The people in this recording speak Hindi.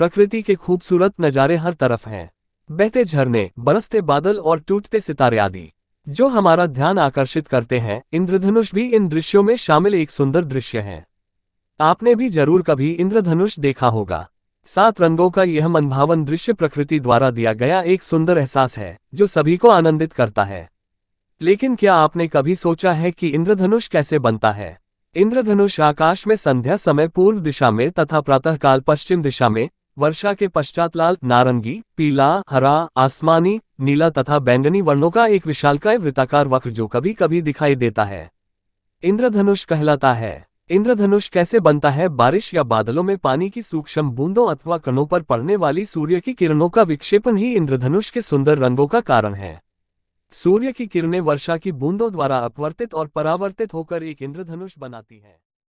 प्रकृति के खूबसूरत नज़ारे हर तरफ हैं बहते झरने बरसते बादल और टूटते सितारे आदि जो हमारा ध्यान आकर्षित करते हैं इंद्रधनुष भी इन दृश्यों में शामिल एक सुंदर दृश्य है आपने भी जरूर कभी इंद्रधनुष देखा होगा सात रंगों का यह मनभावन दृश्य प्रकृति द्वारा दिया गया एक सुंदर एहसास है जो सभी को आनंदित करता है लेकिन क्या आपने कभी सोचा है कि इंद्रधनुष कैसे बनता है इंद्रधनुष आकाश में संध्या समय पूर्व दिशा में तथा प्रातःकाल पश्चिम दिशा में वर्षा के पश्चात लाल नारंगी पीला हरा आसमानी नीला तथा बैंगनी वर्णों का एक विशालकाय वृत्ताकार वक्र जो कभी कभी दिखाई देता है इंद्रधनुष कहलाता है इंद्रधनुष कैसे बनता है बारिश या बादलों में पानी की सूक्ष्म बूंदों अथवा कणों पर पड़ने वाली सूर्य की किरणों का विक्षेपण ही इंद्रधनुष के सुंदर रंगों का कारण है सूर्य की किरणें वर्षा की बूंदों द्वारा अपवर्तित और परावर्तित होकर एक इंद्रधनुष बनाती हैं